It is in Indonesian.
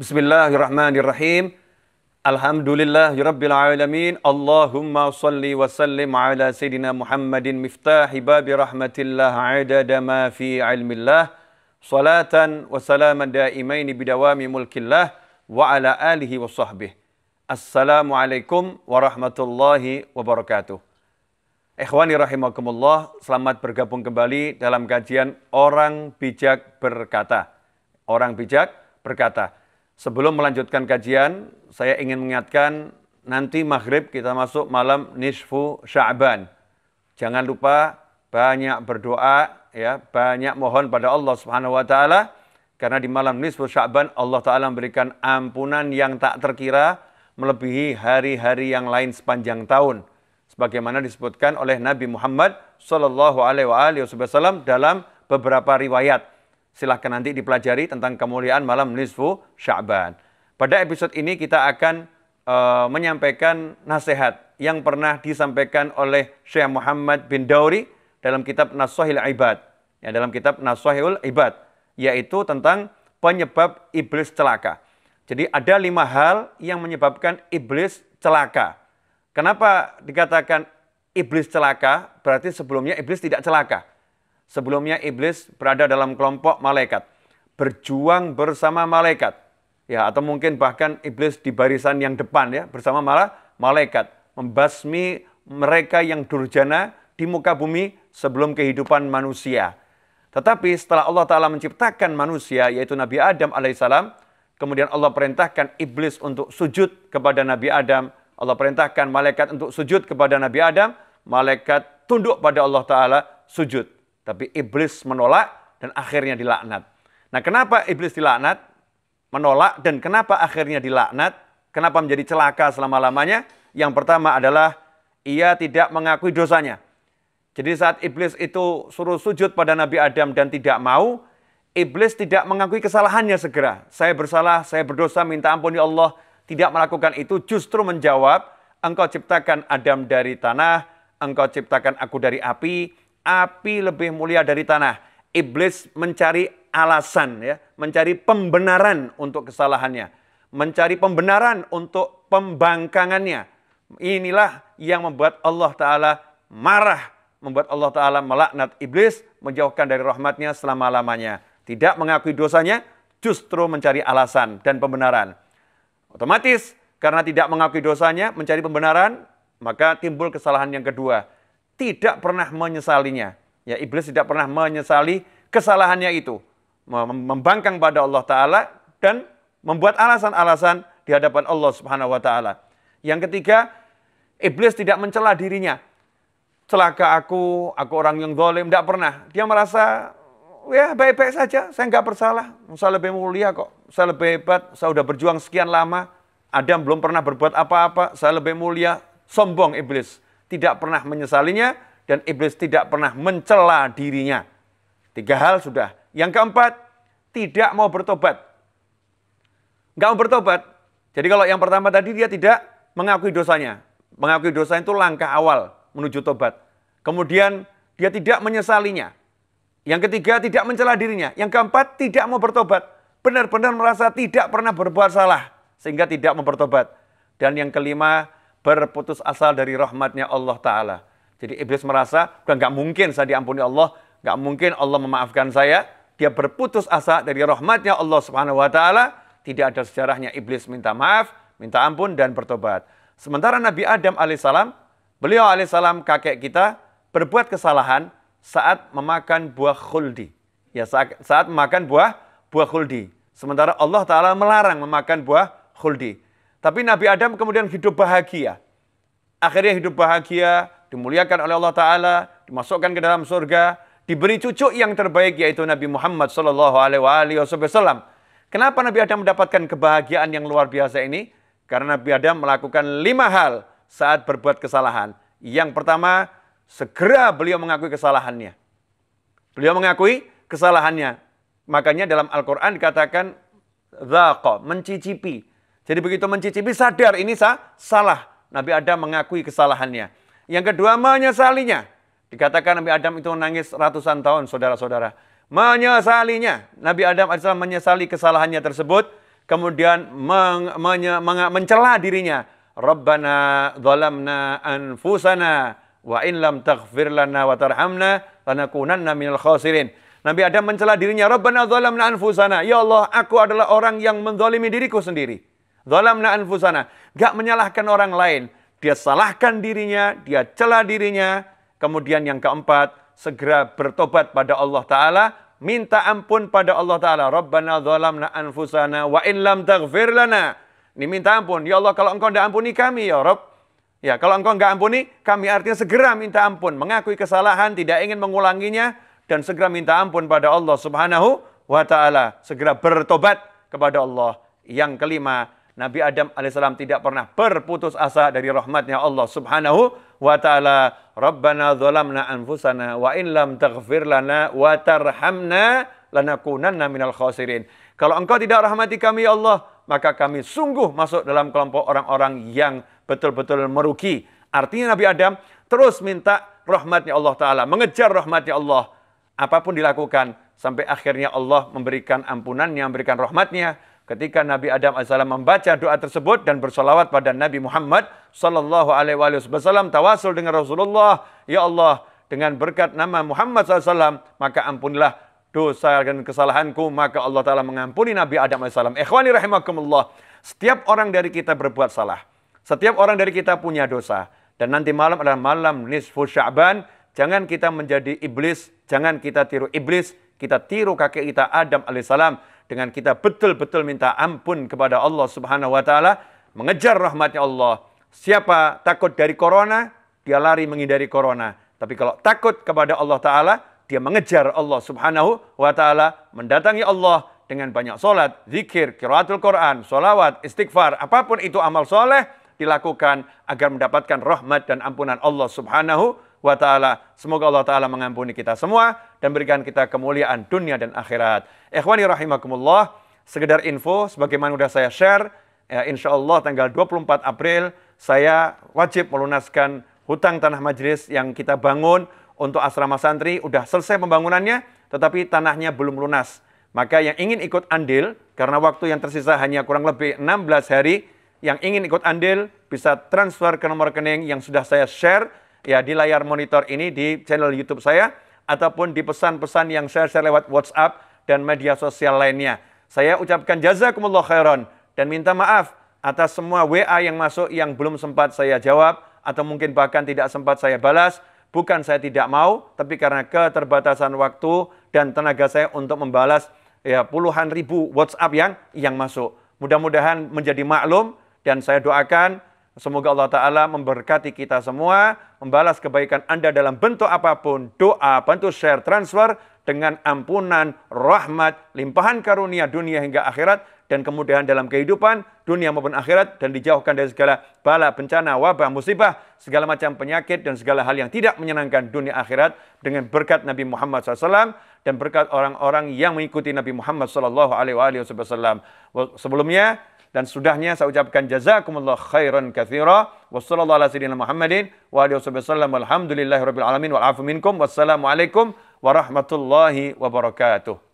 Bismillahirrahmanirrahim. Alhamdulillahirrabbilalamin. Allahumma salli wa sallim ala Sayyidina Muhammadin miftahi babi rahmatillah adada ma fi ilmillah. Salatan wa salaman daimaini bidawami mulkillah wa ala alihi wa sahbih. Assalamualaikum warahmatullahi wabarakatuh. Ikhwani rahimakumullah, selamat bergabung kembali dalam kajian Orang Bijak Berkata. Orang Bijak Berkata. Sebelum melanjutkan kajian, saya ingin mengingatkan nanti maghrib kita masuk malam nisfu sya'ban. Jangan lupa banyak berdoa, ya banyak mohon pada Allah Subhanahu Wa Taala. Karena di malam nisfu sya'ban Allah Ta'ala memberikan ampunan yang tak terkira melebihi hari-hari yang lain sepanjang tahun. Sebagaimana disebutkan oleh Nabi Muhammad Sallallahu Alaihi Wasallam dalam beberapa riwayat. Silahkan nanti dipelajari tentang kemuliaan malam nisfu Sya'ban. Pada episode ini kita akan uh, menyampaikan nasihat yang pernah disampaikan oleh Syekh Muhammad bin Dauri dalam kitab Nasuhil Ibad. Ya, dalam kitab Nasuhil Ibad, yaitu tentang penyebab iblis celaka. Jadi ada lima hal yang menyebabkan iblis celaka. Kenapa dikatakan iblis celaka? Berarti sebelumnya iblis tidak celaka. Sebelumnya iblis berada dalam kelompok malaikat, berjuang bersama malaikat. Ya, atau mungkin bahkan iblis di barisan yang depan ya, bersama malah malaikat membasmi mereka yang durjana di muka bumi sebelum kehidupan manusia. Tetapi setelah Allah Ta'ala menciptakan manusia, yaitu Nabi Adam alaihissalam, kemudian Allah perintahkan iblis untuk sujud kepada Nabi Adam, Allah perintahkan malaikat untuk sujud kepada Nabi Adam, malaikat tunduk pada Allah Ta'ala, sujud. Tapi iblis menolak dan akhirnya dilaknat. Nah, kenapa iblis dilaknat? Menolak dan kenapa akhirnya dilaknat? Kenapa menjadi celaka selama-lamanya? Yang pertama adalah ia tidak mengakui dosanya. Jadi saat iblis itu suruh sujud pada Nabi Adam dan tidak mau, iblis tidak mengakui kesalahannya segera. Saya bersalah, saya berdosa, minta ampun ya Allah. Tidak melakukan itu justru menjawab, engkau ciptakan Adam dari tanah, engkau ciptakan aku dari api, api lebih mulia dari tanah. Iblis mencari alasan ya, mencari pembenaran untuk kesalahannya, mencari pembenaran untuk pembangkangannya. Inilah yang membuat Allah taala marah, membuat Allah taala melaknat iblis, menjauhkan dari rahmatnya selama-lamanya. Tidak mengakui dosanya, justru mencari alasan dan pembenaran. Otomatis karena tidak mengakui dosanya, mencari pembenaran, maka timbul kesalahan yang kedua tidak pernah menyesalinya. Ya, iblis tidak pernah menyesali kesalahannya itu. Membangkang pada Allah Ta'ala dan membuat alasan-alasan di hadapan Allah Subhanahu wa taala. Yang ketiga, iblis tidak mencela dirinya. Celaka aku, aku orang yang dolim, tidak pernah. Dia merasa ya baik-baik saja, saya nggak bersalah. Saya lebih mulia kok, saya lebih hebat, saya sudah berjuang sekian lama. Adam belum pernah berbuat apa-apa, saya lebih mulia. Sombong iblis tidak pernah menyesalinya, dan iblis tidak pernah mencela dirinya. Tiga hal sudah. Yang keempat, tidak mau bertobat. Nggak mau bertobat. Jadi kalau yang pertama tadi dia tidak mengakui dosanya. Mengakui dosa itu langkah awal menuju tobat. Kemudian dia tidak menyesalinya. Yang ketiga, tidak mencela dirinya. Yang keempat, tidak mau bertobat. Benar-benar merasa tidak pernah berbuat salah, sehingga tidak mau bertobat. Dan yang kelima, berputus asal dari rahmatnya Allah Ta'ala. Jadi iblis merasa, bukan nggak mungkin saya diampuni Allah, nggak mungkin Allah memaafkan saya. Dia berputus asa dari rahmatnya Allah Subhanahu wa taala. Tidak ada sejarahnya iblis minta maaf, minta ampun dan bertobat. Sementara Nabi Adam alaihissalam, beliau alaihissalam kakek kita berbuat kesalahan saat memakan buah khuldi. Ya saat, saat memakan buah buah khuldi. Sementara Allah taala melarang memakan buah khuldi. Tapi Nabi Adam kemudian hidup bahagia. Akhirnya hidup bahagia, dimuliakan oleh Allah Ta'ala, dimasukkan ke dalam surga, diberi cucu yang terbaik yaitu Nabi Muhammad Sallallahu Alaihi Wasallam. Kenapa Nabi Adam mendapatkan kebahagiaan yang luar biasa ini? Karena Nabi Adam melakukan lima hal saat berbuat kesalahan. Yang pertama, segera beliau mengakui kesalahannya. Beliau mengakui kesalahannya. Makanya dalam Al-Quran dikatakan, Zaqa, mencicipi jadi begitu mencicipi sadar ini sah, salah. Nabi Adam mengakui kesalahannya. Yang kedua menyesalinya. Dikatakan Nabi Adam itu menangis ratusan tahun saudara-saudara. Menyesalinya. Nabi Adam AS menyesali kesalahannya tersebut. Kemudian meng, menye, mencela dirinya. Rabbana zalamna anfusana wa in lam taghfir lana wa tarhamna lanakunanna minal khasirin. Nabi Adam mencela dirinya, Rabbana zalamna anfusana. Ya Allah, aku adalah orang yang menzalimi diriku sendiri. Zalamna anfusana. Gak menyalahkan orang lain. Dia salahkan dirinya, dia celah dirinya. Kemudian yang keempat, segera bertobat pada Allah Ta'ala. Minta ampun pada Allah Ta'ala. Rabbana zalamna anfusana wa in lam taghfir lana. Ini minta ampun. Ya Allah, kalau engkau tidak ampuni kami, ya Rabb. Ya, kalau engkau nggak ampuni, kami artinya segera minta ampun. Mengakui kesalahan, tidak ingin mengulanginya, dan segera minta ampun pada Allah subhanahu wa ta'ala. Segera bertobat kepada Allah. Yang kelima, Nabi Adam alaihissalam tidak pernah berputus asa dari rahmatnya Allah subhanahu wa ta'ala. Rabbana zolamna anfusana wa in lam taghfir lana wa tarhamna lanakunanna minal khasirin. Kalau engkau tidak rahmati kami ya Allah, maka kami sungguh masuk dalam kelompok orang-orang yang betul-betul merugi. Artinya Nabi Adam terus minta rahmatnya Allah Ta'ala, mengejar rahmatnya Allah. Apapun dilakukan, sampai akhirnya Allah memberikan ampunannya, memberikan rahmatnya, ketika Nabi Adam AS membaca doa tersebut dan bersolawat pada Nabi Muhammad Sallallahu Alaihi Wasallam tawasul dengan Rasulullah, Ya Allah, dengan berkat nama Muhammad SAW, maka ampunilah dosa dan kesalahanku, maka Allah Ta'ala mengampuni Nabi Adam AS. Ikhwani rahimakumullah, setiap orang dari kita berbuat salah. Setiap orang dari kita punya dosa. Dan nanti malam adalah malam nisfu sya'ban. Jangan kita menjadi iblis, jangan kita tiru iblis, kita tiru kakek kita Adam alaihissalam dengan kita betul-betul minta ampun kepada Allah Subhanahu wa taala, mengejar rahmatnya Allah. Siapa takut dari corona, dia lari menghindari corona. Tapi kalau takut kepada Allah taala, dia mengejar Allah Subhanahu wa taala, mendatangi Allah dengan banyak solat, zikir, qiraatul Quran, solawat, istighfar, apapun itu amal soleh dilakukan agar mendapatkan rahmat dan ampunan Allah Subhanahu wa taala. Semoga Allah taala mengampuni kita semua dan berikan kita kemuliaan dunia dan akhirat. Ikhwani rahimakumullah, sekedar info sebagaimana sudah saya share, ya Allah tanggal 24 April saya wajib melunaskan hutang tanah majelis yang kita bangun untuk asrama santri udah selesai pembangunannya tetapi tanahnya belum lunas. Maka yang ingin ikut andil, karena waktu yang tersisa hanya kurang lebih 16 hari, yang ingin ikut andil bisa transfer ke nomor rekening yang sudah saya share ya di layar monitor ini di channel YouTube saya ataupun di pesan-pesan yang saya share lewat WhatsApp dan media sosial lainnya. Saya ucapkan jazakumullah khairan dan minta maaf atas semua WA yang masuk yang belum sempat saya jawab atau mungkin bahkan tidak sempat saya balas. Bukan saya tidak mau, tapi karena keterbatasan waktu dan tenaga saya untuk membalas ya puluhan ribu WhatsApp yang yang masuk. Mudah-mudahan menjadi maklum dan saya doakan Semoga Allah Ta'ala memberkati kita semua, membalas kebaikan Anda dalam bentuk apapun, doa, bantu share, transfer, dengan ampunan, rahmat, limpahan karunia dunia hingga akhirat, dan kemudahan dalam kehidupan, dunia maupun akhirat, dan dijauhkan dari segala bala, bencana, wabah, musibah, segala macam penyakit, dan segala hal yang tidak menyenangkan dunia akhirat, dengan berkat Nabi Muhammad SAW, dan berkat orang-orang yang mengikuti Nabi Muhammad SAW. Sebelumnya, dan sudahnya saya ucapkan jazakumullah khairan kathira. Wassalamualaikum warahmatullahi wabarakatuh. Wassalamualaikum warahmatullahi wabarakatuh.